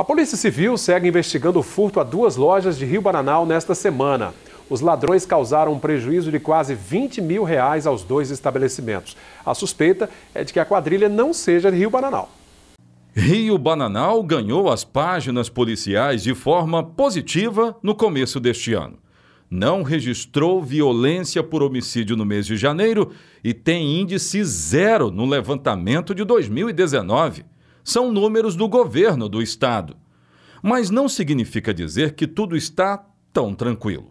A Polícia Civil segue investigando o furto a duas lojas de Rio Bananal nesta semana. Os ladrões causaram um prejuízo de quase 20 mil reais aos dois estabelecimentos. A suspeita é de que a quadrilha não seja de Rio Bananal. Rio Bananal ganhou as páginas policiais de forma positiva no começo deste ano. Não registrou violência por homicídio no mês de janeiro e tem índice zero no levantamento de 2019 são números do governo do estado. Mas não significa dizer que tudo está tão tranquilo.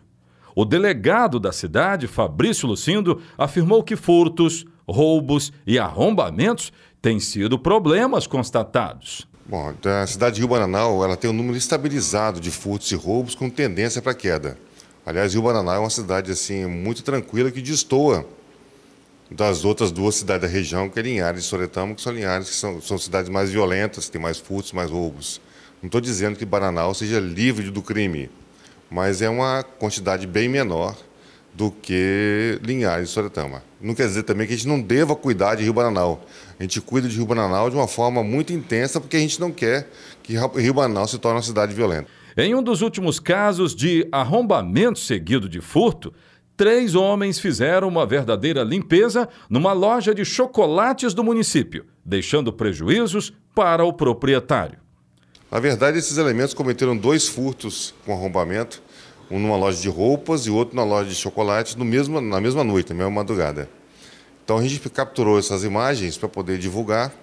O delegado da cidade, Fabrício Lucindo, afirmou que furtos, roubos e arrombamentos têm sido problemas constatados. Bom, então, a cidade de Rio Bananal ela tem um número estabilizado de furtos e roubos com tendência para queda. Aliás, Rio Bananal é uma cidade assim muito tranquila que destoa das outras duas cidades da região, que é Linhares e Soretama, que são Linhares, que são, são cidades mais violentas, tem mais furtos, mais roubos. Não estou dizendo que Bananal seja livre do crime, mas é uma quantidade bem menor do que Linhares e Soretama. Não quer dizer também que a gente não deva cuidar de Rio Bananal. A gente cuida de Rio Bananal de uma forma muito intensa, porque a gente não quer que Rio Bananal se torne uma cidade violenta. Em um dos últimos casos de arrombamento seguido de furto, três homens fizeram uma verdadeira limpeza numa loja de chocolates do município, deixando prejuízos para o proprietário. Na verdade, esses elementos cometeram dois furtos com arrombamento, um numa loja de roupas e outro na loja de chocolates no mesmo, na mesma noite, na mesma madrugada. Então a gente capturou essas imagens para poder divulgar.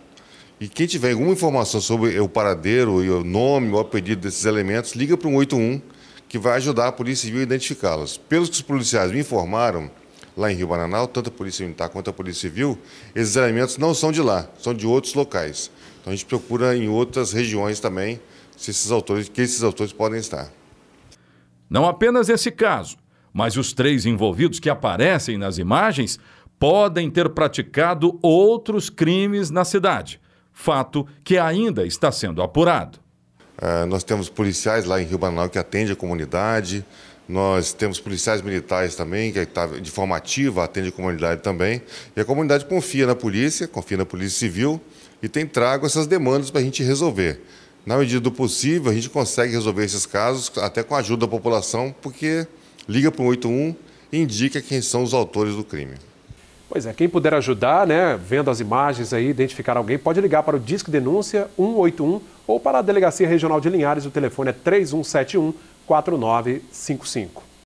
E quem tiver alguma informação sobre o paradeiro e o nome ou o pedido desses elementos, liga para o 181 que vai ajudar a Polícia Civil a identificá-los. Pelos que os policiais me informaram, lá em Rio Bananal, tanto a Polícia Militar quanto a Polícia Civil, esses elementos não são de lá, são de outros locais. Então a gente procura em outras regiões também se esses autores, que esses autores podem estar. Não apenas esse caso, mas os três envolvidos que aparecem nas imagens podem ter praticado outros crimes na cidade, fato que ainda está sendo apurado. Ah, nós temos policiais lá em Rio Bananal que atende a comunidade, nós temos policiais militares também, que tá de formativa atendem atende a comunidade também. E a comunidade confia na polícia, confia na polícia civil e tem trago essas demandas para a gente resolver. Na medida do possível, a gente consegue resolver esses casos até com a ajuda da população, porque liga para o 81 e indica quem são os autores do crime. Pois é, quem puder ajudar, né, vendo as imagens aí, identificar alguém, pode ligar para o Disque Denúncia 181 ou para a Delegacia Regional de Linhares, o telefone é 3171 4955.